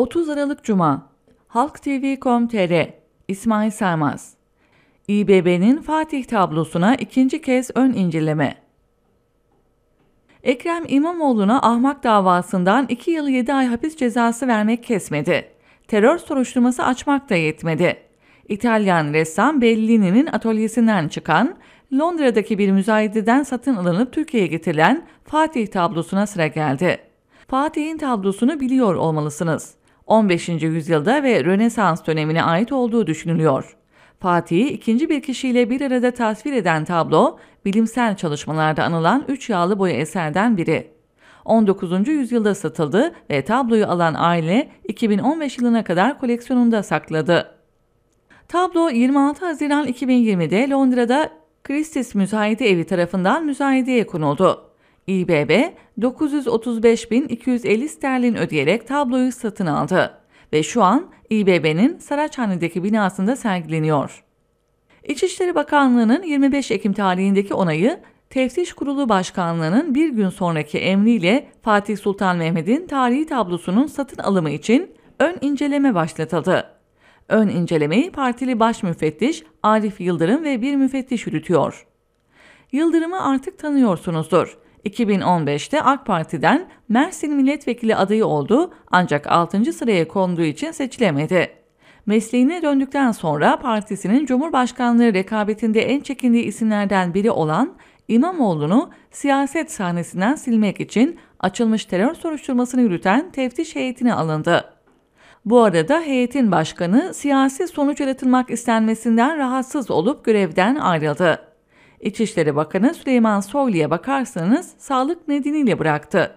30 Aralık Cuma Halk TV.com.tr İsmail Saymaz İBB'nin Fatih tablosuna ikinci kez ön inceleme. Ekrem İmamoğlu'na ahmak davasından 2 yıl 7 ay hapis cezası vermek kesmedi. Terör soruşturması açmak da yetmedi. İtalyan ressam Bellini'nin atölyesinden çıkan, Londra'daki bir müzayededen satın alınıp Türkiye'ye getirilen Fatih tablosuna sıra geldi. Fatih'in tablosunu biliyor olmalısınız. 15. yüzyılda ve Rönesans dönemine ait olduğu düşünülüyor. Fatih'i ikinci bir kişiyle bir arada tasvir eden tablo, bilimsel çalışmalarda anılan üç yağlı boya eserden biri. 19. yüzyılda satıldı ve tabloyu alan aile 2015 yılına kadar koleksiyonunda sakladı. Tablo 26 Haziran 2020'de Londra'da Christie's Müzayede Evi tarafından müzayedeye konuldu. İBB 935.250 sterlin ödeyerek tabloyu satın aldı ve şu an İBB'nin Saraçhane'deki binasında sergileniyor. İçişleri Bakanlığı'nın 25 Ekim tarihindeki onayı, Teftiş Kurulu Başkanlığı'nın bir gün sonraki emriyle Fatih Sultan Mehmet'in tarihi tablosunun satın alımı için ön inceleme başlatıldı. Ön incelemeyi partili baş müfettiş Arif Yıldırım ve bir müfettiş yürütüyor. Yıldırım'ı artık tanıyorsunuzdur. 2015'te AK Parti'den Mersin milletvekili adayı oldu ancak 6. sıraya konduğu için seçilemedi. Mesleğine döndükten sonra partisinin Cumhurbaşkanlığı rekabetinde en çekindiği isimlerden biri olan İmamoğlu'nu siyaset sahnesinden silmek için açılmış terör soruşturmasını yürüten teftiş heyetine alındı. Bu arada heyetin başkanı siyasi sonuç yaratılmak istenmesinden rahatsız olup görevden ayrıldı. İçişleri Bakanı Süleyman Soylu'ya bakarsanız sağlık nedeniyle bıraktı.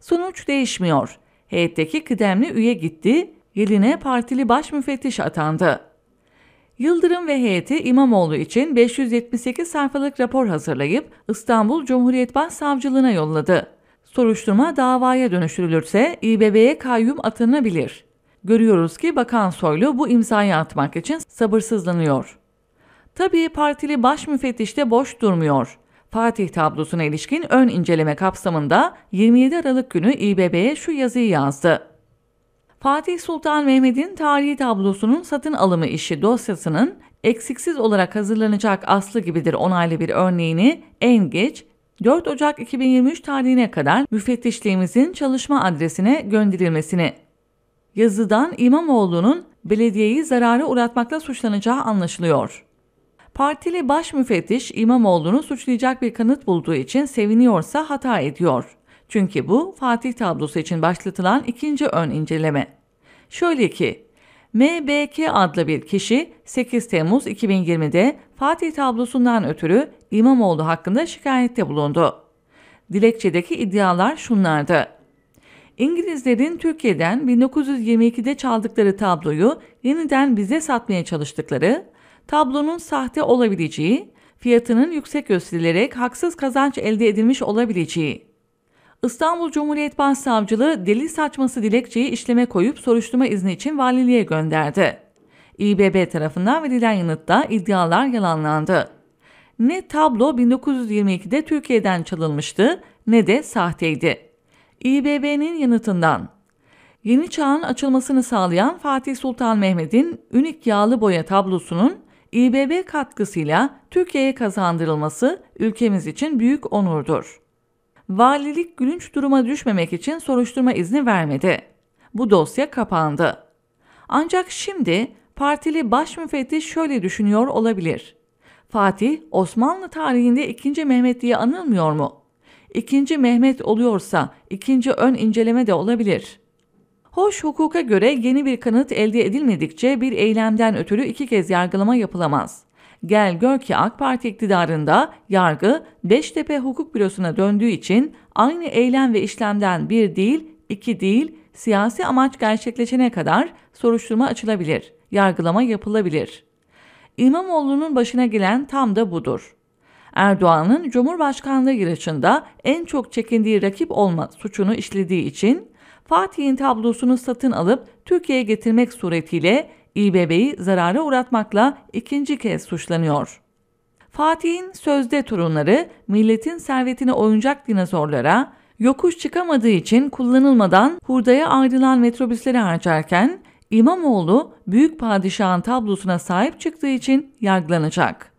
Sonuç değişmiyor. Heyetteki kıdemli üye gitti, yerine partili baş müfettiş atandı. Yıldırım ve heyeti İmamoğlu için 578 sayfalık rapor hazırlayıp İstanbul Cumhuriyet Başsavcılığına yolladı. Soruşturma davaya dönüştürülürse İBB'ye kayyum atanabilir. Görüyoruz ki Bakan Soylu bu imzayı atmak için sabırsızlanıyor. Tabii partili baş müfettiş de boş durmuyor. Fatih tablosuna ilişkin ön inceleme kapsamında 27 Aralık günü İBB'ye şu yazıyı yazdı. Fatih Sultan Mehmet'in tarihi tablosunun satın alımı işi dosyasının eksiksiz olarak hazırlanacak aslı gibidir onaylı bir örneğini en geç 4 Ocak 2023 tarihine kadar müfettişliğimizin çalışma adresine gönderilmesini. Yazıdan İmamoğlu'nun belediyeyi zarara uğratmakla suçlanacağı anlaşılıyor. Partili baş müfettiş İmamoğlu'nu suçlayacak bir kanıt bulduğu için seviniyorsa hata ediyor. Çünkü bu Fatih tablosu için başlatılan ikinci ön inceleme. Şöyle ki, MBK adlı bir kişi 8 Temmuz 2020'de Fatih tablosundan ötürü İmamoğlu hakkında şikayette bulundu. Dilekçedeki iddialar şunlardı. İngilizlerin Türkiye'den 1922'de çaldıkları tabloyu yeniden bize satmaya çalıştıkları, tablonun sahte olabileceği, fiyatının yüksek gösterilerek haksız kazanç elde edilmiş olabileceği. İstanbul Cumhuriyet Başsavcılığı deli saçması dilekçeyi işleme koyup soruşturma izni için valiliğe gönderdi. İBB tarafından verilen yanıtta iddialar yalanlandı. Ne tablo 1922'de Türkiye'den çalınmıştı ne de sahteydi. İBB'nin yanıtından Yeni çağın açılmasını sağlayan Fatih Sultan Mehmet'in ünik yağlı boya tablosunun İBB katkısıyla Türkiye'ye kazandırılması ülkemiz için büyük onurdur. Valilik gülünç duruma düşmemek için soruşturma izni vermedi. Bu dosya kapandı. Ancak şimdi partili baş müfettiş şöyle düşünüyor olabilir. Fatih Osmanlı tarihinde 2. Mehmet diye anılmıyor mu? 2. Mehmet oluyorsa 2. ön inceleme de olabilir.'' Hoş hukuka göre yeni bir kanıt elde edilmedikçe bir eylemden ötürü iki kez yargılama yapılamaz. Gel gör ki AK Parti iktidarında yargı Beştepe Hukuk Bürosu'na döndüğü için aynı eylem ve işlemden bir değil, iki değil, siyasi amaç gerçekleşene kadar soruşturma açılabilir, yargılama yapılabilir. İmamoğlu'nun başına gelen tam da budur. Erdoğan'ın Cumhurbaşkanlığı yarışında en çok çekindiği rakip olma suçunu işlediği için Fatih'in tablosunu satın alıp Türkiye'ye getirmek suretiyle İBB'yi zarara uğratmakla ikinci kez suçlanıyor. Fatih'in sözde torunları milletin servetini oyuncak dinozorlara, yokuş çıkamadığı için kullanılmadan hurdaya ayrılan metrobüsleri harcarken İmamoğlu büyük padişahın tablosuna sahip çıktığı için yargılanacak.